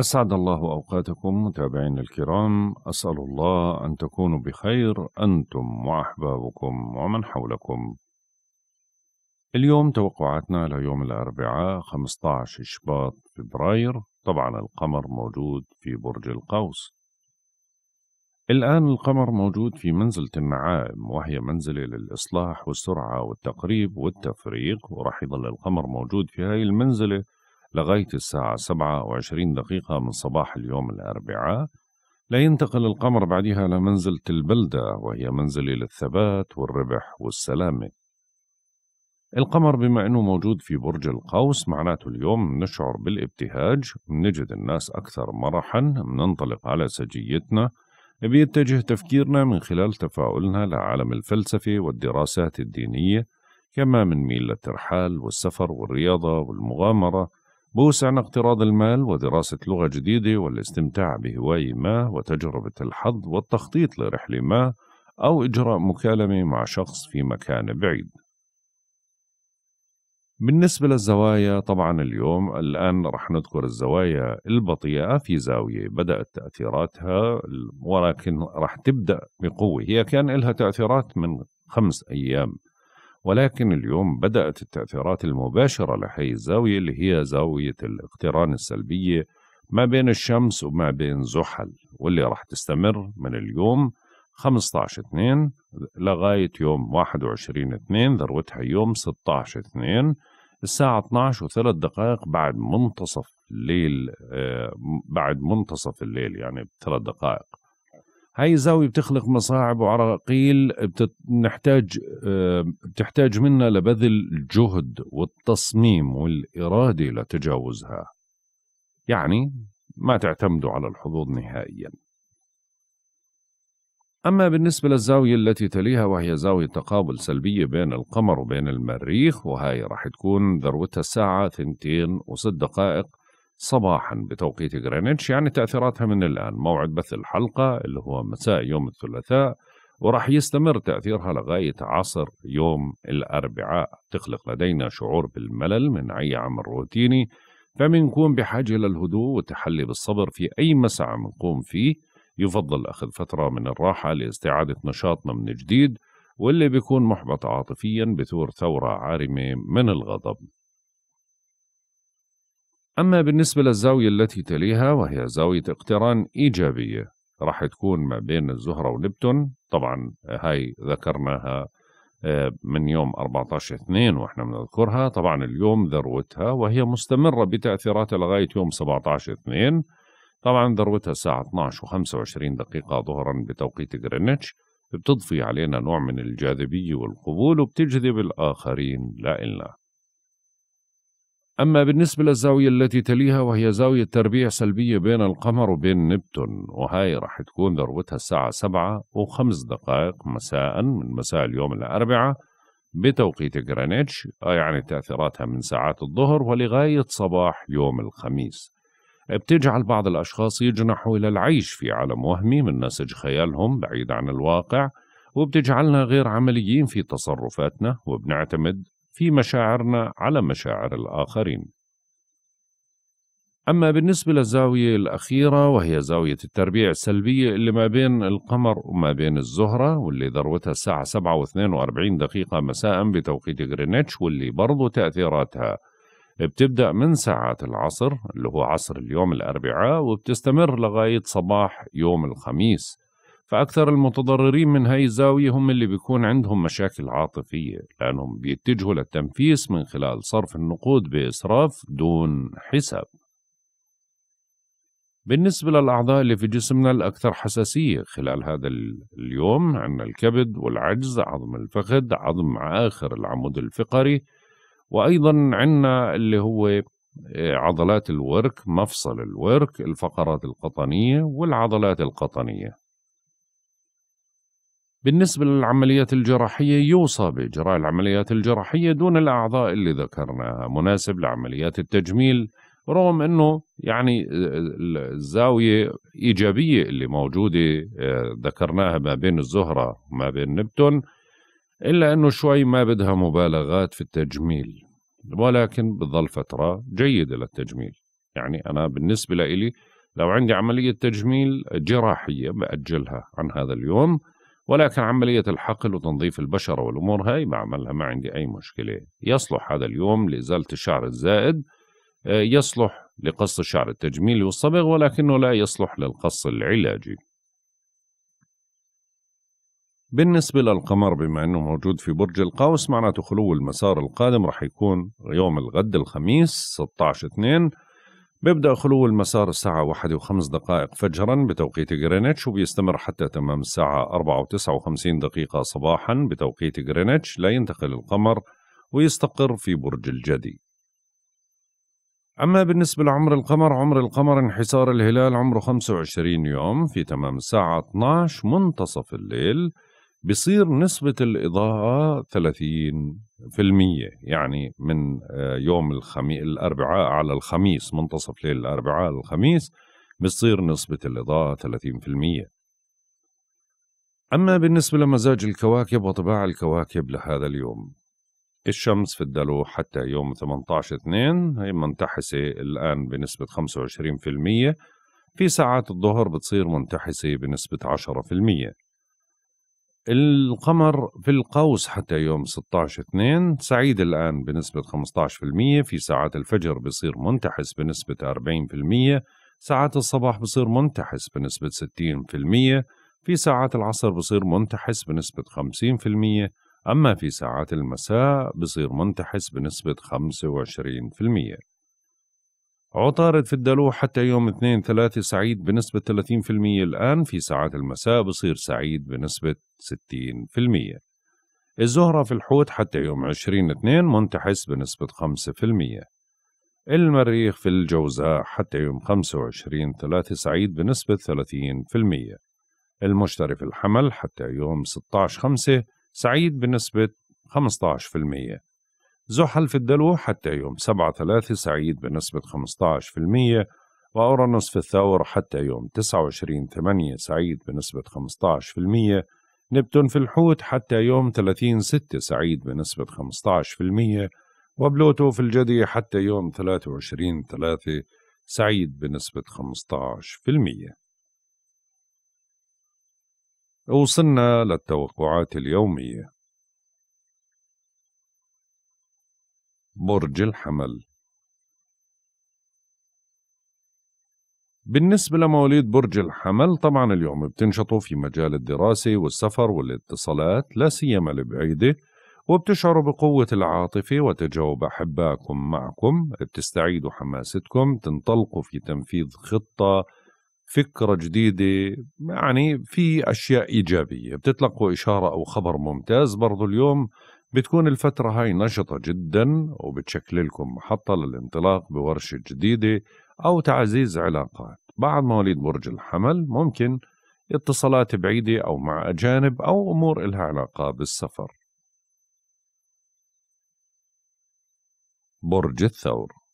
أسعد الله أوقاتكم متابعينا الكرام أسأل الله أن تكونوا بخير أنتم وأحبابكم ومن حولكم اليوم توقعاتنا ليوم الأربعاء 15 شباط فبراير طبعا القمر موجود في برج القوس الآن القمر موجود في منزلة النعائم وهي منزلة للإصلاح والسرعة والتقريب والتفريق ورح يظل القمر موجود في هاي المنزلة لغاية الساعة 27 دقيقة من صباح اليوم الأربعاء لا ينتقل القمر بعدها إلى منزلة البلدة وهي منزلة للثبات والربح والسلامة القمر بما أنه موجود في برج القوس معناته اليوم نشعر بالابتهاج نجد الناس أكثر مرحا مننطلق على سجيتنا بيتجه تفكيرنا من خلال تفاعلنا لعالم الفلسفة والدراسات الدينية كما ميل للترحال والسفر والرياضة والمغامرة بوسع عن اقتراض المال ودراسة لغة جديدة والاستمتاع بهواية ما وتجربة الحظ والتخطيط لرحلة ما أو إجراء مكالمة مع شخص في مكان بعيد بالنسبة للزوايا طبعا اليوم الآن رح نذكر الزوايا البطيئة في زاوية بدأت تأثيراتها ولكن رح تبدأ بقوة هي كان لها تأثيرات من خمس أيام ولكن اليوم بدأت التأثيرات المباشرة لحي الزاوية اللي هي زاوية الاقتران السلبية ما بين الشمس وما بين زحل واللي راح تستمر من اليوم 15 2 لغاية يوم 21 2 ذروتها يوم 16 2 الساعة 12 وثلاث دقائق بعد منتصف الليل آه، بعد منتصف الليل يعني بثلاث دقائق هاي الزاوية بتخلق مصاعب وعراقيل بتت... نحتاج بتحتاج منا لبذل الجهد والتصميم والإرادة لتجاوزها يعني ما تعتمدوا على الحظوظ نهائيا أما بالنسبة للزاوية التي تليها وهي زاوية تقابل سلبية بين القمر وبين المريخ وهي راح تكون ذروتها الساعة 2 و6 دقائق صباحا بتوقيت غرينتش يعني تأثيراتها من الآن موعد بث الحلقة اللي هو مساء يوم الثلاثاء وراح يستمر تأثيرها لغاية عصر يوم الأربعاء تخلق لدينا شعور بالملل من أي عمل روتيني فمنكون بحاجة للهدوء والتحلي بالصبر في أي مسعى منقوم فيه يفضل أخذ فترة من الراحة لاستعادة نشاطنا من جديد واللي بيكون محبط عاطفيا بثور ثورة عارمة من الغضب أما بالنسبة للزاوية التي تليها وهي زاوية اقتران إيجابية راح تكون ما بين الزهرة ونبتون طبعا هاي ذكرناها آه، من يوم 14 2 واحنا بنذكرها طبعا اليوم ذروتها وهي مستمرة بتأثيراتها لغاية يوم 17 2 طبعا ذروتها الساعة 12 و25 دقيقة ظهرا بتوقيت جرينتش بتضفي علينا نوع من الجاذبية والقبول وبتجذب الآخرين لإلنا أما بالنسبة للزاوية التي تليها وهي زاوية تربيع سلبية بين القمر وبين نبتون وهاي راح تكون ذروتها الساعة سبعة وخمس دقائق مساء من مساء اليوم الأربعاء بتوقيت غرينتش يعني تأثيراتها من ساعات الظهر ولغاية صباح يوم الخميس بتجعل بعض الأشخاص يجنحوا إلى العيش في عالم وهمي من نسج خيالهم بعيد عن الواقع وبتجعلنا غير عمليين في تصرفاتنا وبنعتمد في مشاعرنا على مشاعر الآخرين. أما بالنسبة للزاوية الأخيرة وهي زاوية التربيع السلبية اللي ما بين القمر وما بين الزهرة واللي ذروتها الساعة 7 و42 دقيقة مساء بتوقيت غرينتش واللي برضو تأثيراتها بتبدأ من ساعات العصر اللي هو عصر اليوم الأربعاء وبتستمر لغاية صباح يوم الخميس فأكثر المتضررين من هاي الزاوية هم اللي بيكون عندهم مشاكل عاطفية لأنهم بيتجهوا للتنفيس من خلال صرف النقود بإسراف دون حساب بالنسبة للأعضاء اللي في جسمنا الأكثر حساسية خلال هذا اليوم عندنا الكبد والعجز عظم الفخذ عظم آخر العمود الفقري وأيضا عندنا اللي هو آه، عضلات الورك مفصل الورك الفقرات القطنية والعضلات القطنية بالنسبة للعمليات الجراحية يوصى بإجراء العمليات الجراحية دون الأعضاء اللي ذكرناها مناسب لعمليات التجميل رغم أنه يعني الزاوية إيجابية اللي موجودة آه، ذكرناها ما بين الزهرة وما بين نبتون إلا أنه شوي ما بدها مبالغات في التجميل ولكن بتظل فترة جيدة للتجميل يعني أنا بالنسبة لي لو عندي عملية تجميل جراحية بأجلها عن هذا اليوم ولكن عملية الحقل وتنظيف البشرة والأمور هاي بعملها ما عندي أي مشكلة يصلح هذا اليوم لإزالة الشعر الزائد آه، يصلح لقص الشعر التجميلي والصبغ ولكنه لا يصلح للقص العلاجي بالنسبة للقمر بما أنه موجود في برج القوس معناته خلو المسار القادم رح يكون يوم الغد الخميس 16 2 بيبدأ خلو المسار الساعة واحد وخمس دقائق فجرا بتوقيت غرينتش وبيستمر حتى تمام الساعة أربعة وتسعة وخمسين دقيقة صباحا بتوقيت غرينتش لا ينتقل القمر ويستقر في برج الجدي أما بالنسبة لعمر القمر عمر القمر انحسار الهلال عمره 25 يوم في تمام الساعة 12 منتصف الليل بصير نسبة الإضاءة 30 يعني من آه، يوم الخمي... الأربعاء على الخميس منتصف ليل الأربعاء الخميس بصير نسبة الإضاءة 30 أما بالنسبة لمزاج الكواكب وطباع الكواكب لهذا اليوم الشمس في الدلو حتى يوم 18/2 هي منتحسة الآن بنسبة 25% في ساعات الظهر بتصير منتحسة بنسبة 10% القمر في القوس حتى يوم 16 2 سعيد الآن بنسبة 15% في ساعات الفجر بصير منتحس بنسبة 40% ساعات الصباح بصير منتحس بنسبة 60% في ساعات العصر بصير منتحس بنسبة 50% أما في ساعات المساء بصير منتحس بنسبة 25% عطارد في الدلو حتى يوم 2 3 سعيد بنسبة 30% الآن في ساعات المساء بصير سعيد بنسبة 60% الزهرة في الحوت حتى يوم 20 2 منتحس بنسبة 5% المريخ في الجوزاء حتى يوم 25 3 سعيد بنسبة 30% المشتري في الحمل حتى يوم 16 5 سعيد بنسبة 15% زحل في الدلو حتى يوم 7 3 سعيد بنسبة 15% وأورانوس في الثور حتى يوم 29 8 سعيد بنسبة 15% نبتون في الحوت حتى يوم 30 6 سعيد بنسبة 15% وبلوتو في الجدي حتى يوم 23 3 سعيد بنسبة 15% وصلنا للتوقعات اليومية برج الحمل بالنسبة لمواليد برج الحمل طبعا اليوم بتنشطوا في مجال الدراسة والسفر والاتصالات لا سيما البعيدة وبتشعروا بقوة العاطفة وتجاوب أحبائكم معكم بتستعيدوا حماستكم تنطلقوا في تنفيذ خطة فكره جديده يعني في اشياء ايجابيه بتتلقوا اشاره او خبر ممتاز برضو اليوم بتكون الفتره هاي نشطه جدا وبتشكل لكم محطه للانطلاق بورشه جديده او تعزيز علاقات بعد مواليد برج الحمل ممكن اتصالات بعيده او مع اجانب او امور إلها علاقه بالسفر برج الثور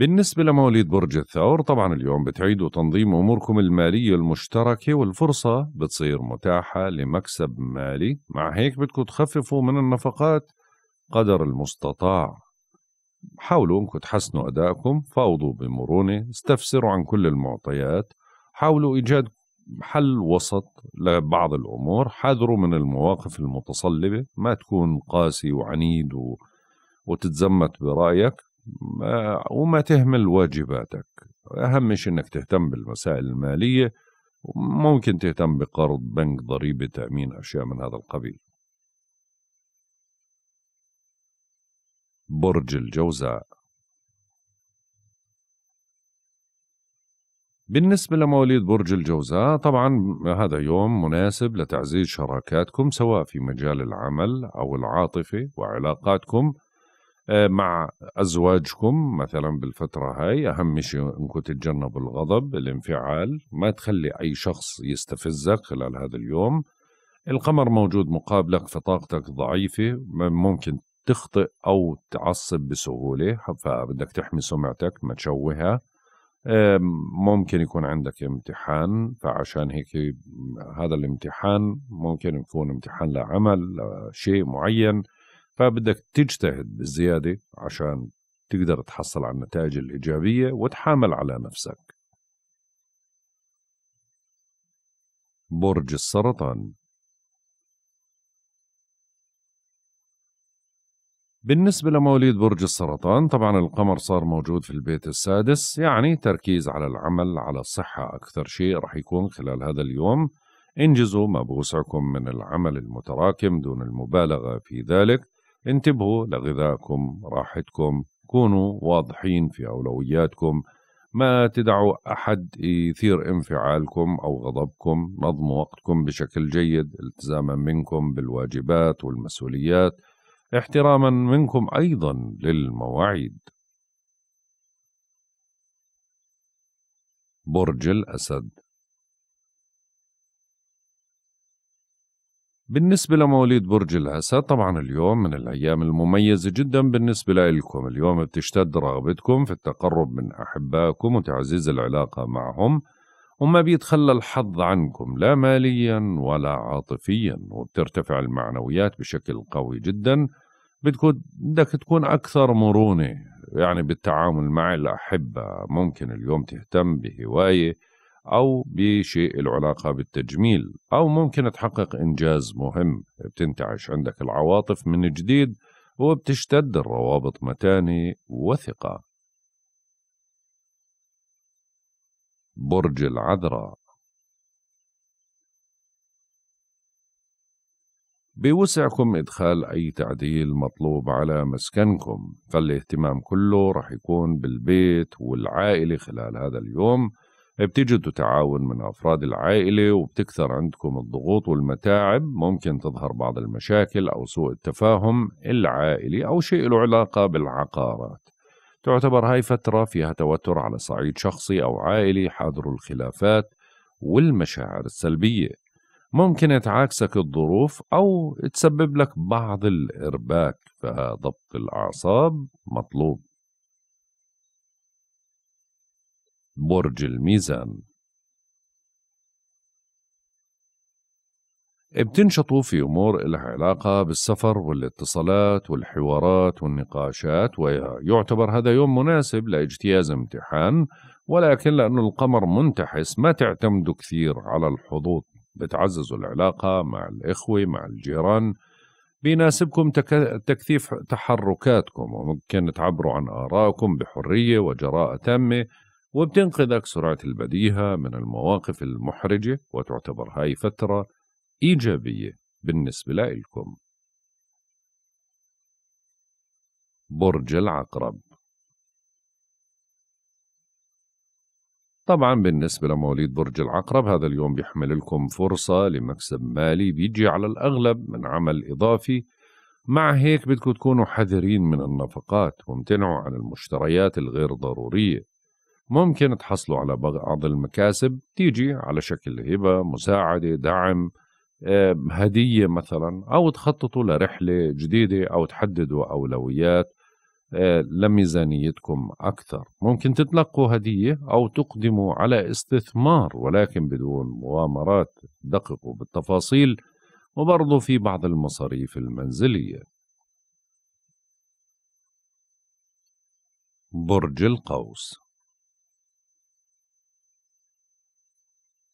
بالنسبة لمواليد برج الثور طبعا اليوم بتعيدوا تنظيم أموركم المالية المشتركة والفرصة بتصير متاحة لمكسب مالي مع هيك بدكم تخففوا من النفقات قدر المستطاع حاولوا انكم تحسنوا أدائكم فاوضوا بمرونة استفسروا عن كل المعطيات حاولوا إيجاد حل وسط لبعض الأمور حذروا من المواقف المتصلبة ما تكون قاسي وعنيد و... وتتزمت برأيك وما تهمل واجباتك أهم شيء أنك تهتم بالمسائل المالية ممكن تهتم بقرض بنك ضريبة تأمين أشياء من هذا القبيل برج الجوزاء بالنسبة لمواليد برج الجوزاء طبعا هذا يوم مناسب لتعزيز شراكاتكم سواء في مجال العمل أو العاطفة وعلاقاتكم آه، مع أزواجكم مثلا بالفترة هاي أهم شيء أنكم تتجنبوا الغضب الانفعال ما تخلي أي شخص يستفزك خلال هذا اليوم القمر موجود مقابلك فطاقتك ضعيفة ممكن تخطئ أو تعصب بسهولة فبدك تحمي سمعتك ما تشوهها ممكن يكون عندك امتحان فعشان هيك هذا الامتحان ممكن يكون امتحان لعمل شيء معين فبدك تجتهد بالزيادة عشان تقدر تحصل على النتائج الإيجابية وتحامل على نفسك برج السرطان بالنسبة لمواليد برج السرطان طبعا القمر صار موجود في البيت السادس يعني تركيز على العمل على الصحة أكثر شيء رح يكون خلال هذا اليوم انجزوا ما بوسعكم من العمل المتراكم دون المبالغة في ذلك انتبهوا لغذائكم راحتكم كونوا واضحين في أولوياتكم ما تدعوا أحد يثير انفعالكم أو غضبكم نظموا وقتكم بشكل جيد التزاما منكم بالواجبات والمسؤوليات احتراما منكم أيضا للمواعيد برج الأسد بالنسبة لمواليد برج الأسد طبعا اليوم من الأيام المميزة جدا بالنسبة لكم اليوم بتشتد رغبتكم في التقرب من أحبائكم وتعزيز العلاقة معهم وما بيتخلى الحظ عنكم لا ماليا ولا عاطفيا وبترتفع المعنويات بشكل قوي جدا بتكون بدك تكون أكثر مرونة يعني بالتعامل مع الأحبة ممكن اليوم تهتم بهواية أو بشيء له علاقة بالتجميل أو ممكن تحقق إنجاز مهم بتنتعش عندك العواطف من جديد وبتشتد الروابط متانة وثقة برج العذراء بوسعكم إدخال أي تعديل مطلوب على مسكنكم فالاهتمام كله رح يكون بالبيت والعائلة خلال هذا اليوم بتجدوا تعاون من أفراد العائلة وبتكثر عندكم الضغوط والمتاعب ممكن تظهر بعض المشاكل أو سوء التفاهم العائلي أو شيء له علاقة بالعقارات تعتبر هاي فترة فيها توتر على صعيد شخصي أو عائلي حاضر الخلافات والمشاعر السلبية ممكن تعاكسك الظروف أو تسبب لك بعض الإرباك فضبط الأعصاب مطلوب برج الميزان بتنشطوا في أمور لها علاقة بالسفر والاتصالات والحوارات والنقاشات ويعتبر هذا يوم مناسب لاجتياز امتحان ولكن لأنه القمر منتحس ما تعتمدوا كثير على الحظوظ بتعززوا العلاقة مع الإخوة مع الجيران بيناسبكم تك... تكثيف تحركاتكم وممكن تعبروا عن آرائكم بحرية وجراءة تامة وبتنقذك سرعة البديهة من المواقف المحرجة وتعتبر هاي فترة إيجابية بالنسبة لإلكم برج العقرب طبعا بالنسبة لمواليد برج العقرب هذا اليوم بيحمل لكم فرصة لمكسب مالي بيجي على الأغلب من عمل إضافي مع هيك بدكم تكونوا حذرين من النفقات وامتنعوا عن المشتريات الغير ضرورية ممكن تحصلوا على بعض المكاسب تيجي على شكل هبة مساعدة دعم آه، هدية مثلا أو تخططوا لرحلة جديدة أو تحددوا أولويات آه، لميزانيتكم أكثر ممكن تتلقوا هدية أو تقدموا على استثمار ولكن بدون مغامرات دققوا بالتفاصيل وبرضه في بعض المصاريف المنزلية برج القوس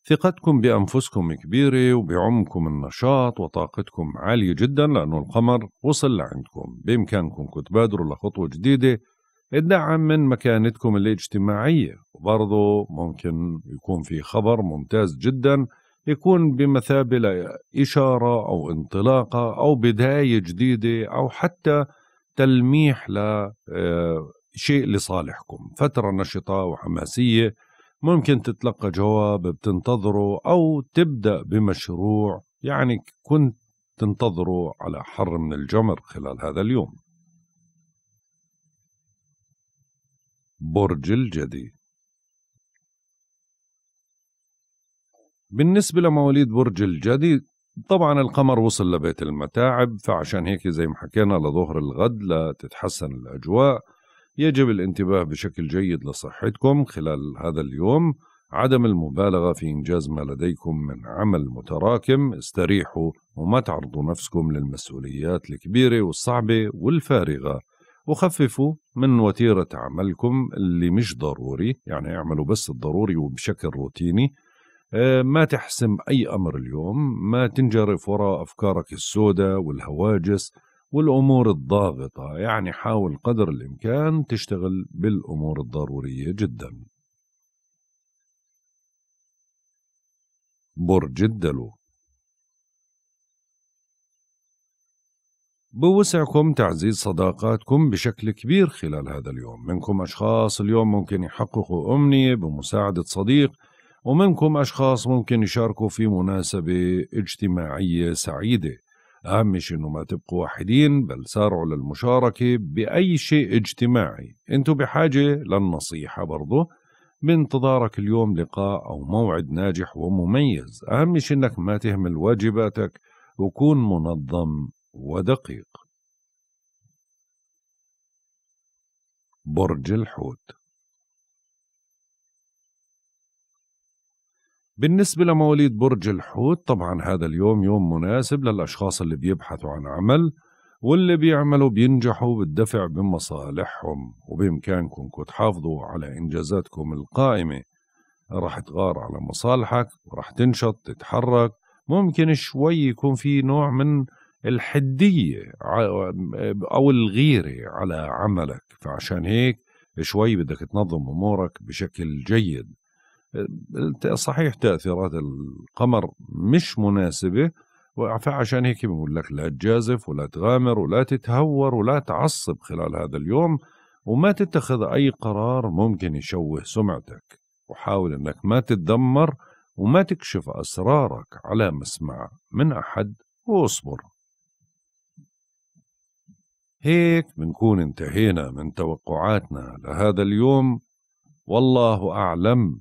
ثقتكم بأنفسكم كبيرة وبعمكم النشاط وطاقتكم عالية جدا لأنه القمر وصل لعندكم بإمكانكم تبادروا لخطوة جديدة الدعم من مكانتكم الاجتماعية وبرضه ممكن يكون في خبر ممتاز جدا يكون بمثابة لإشارة أو انطلاقة أو بداية جديدة أو حتى تلميح لشيء آه، لصالحكم فترة نشطة وحماسية ممكن تتلقى جواب بتنتظره أو تبدأ بمشروع يعني كنت تنتظره على حر من الجمر خلال هذا اليوم برج الجدي بالنسبة لمواليد برج الجدي طبعا القمر وصل لبيت المتاعب فعشان هيك زي ما حكينا لظهر الغد لتتحسن الأجواء يجب الانتباه بشكل جيد لصحتكم خلال هذا اليوم عدم المبالغة في إنجاز ما لديكم من عمل متراكم استريحوا وما تعرضوا نفسكم للمسؤوليات الكبيرة والصعبة والفارغة وخففوا من وتيرة عملكم اللي مش ضروري يعني اعملوا بس الضروري وبشكل روتيني آه، ما تحسم أي أمر اليوم ما تنجرف وراء أفكارك السوداء والهواجس والأمور الضاغطة يعني حاول قدر الإمكان تشتغل بالأمور الضرورية جدا برج الدلو بوسعكم تعزيز صداقاتكم بشكل كبير خلال هذا اليوم منكم أشخاص اليوم ممكن يحققوا أمنية بمساعدة صديق ومنكم أشخاص ممكن يشاركوا في مناسبة اجتماعية سعيدة الأهم مش إنه ما تبقوا وحيدين بل سارعوا للمشاركة بأي شيء اجتماعي أنتوا بحاجة للنصيحة برضه بانتظارك اليوم لقاء أو موعد ناجح ومميز أهم شيء إنك ما تهمل واجباتك وكون منظم ودقيق برج الحوت بالنسبة لمواليد برج الحوت طبعا هذا اليوم يوم مناسب للأشخاص اللي بيبحثوا عن عمل واللي بيعملوا بينجحوا بالدفع بمصالحهم وبإمكانكم تحافظوا على إنجازاتكم القائمة راح تغار على مصالحك وراح تنشط تتحرك ممكن شوي يكون في نوع من الحدية أو الغيرة على عملك فعشان هيك شوي بدك تنظم أمورك بشكل جيد صحيح تاثيرات القمر مش مناسبه فعشان هيك بقول لك لا تجازف ولا تغامر ولا تتهور ولا تعصب خلال هذا اليوم وما تتخذ اي قرار ممكن يشوه سمعتك وحاول انك ما تتدمر وما تكشف اسرارك على مسمع من احد واصبر هيك بنكون انتهينا من توقعاتنا لهذا اليوم والله اعلم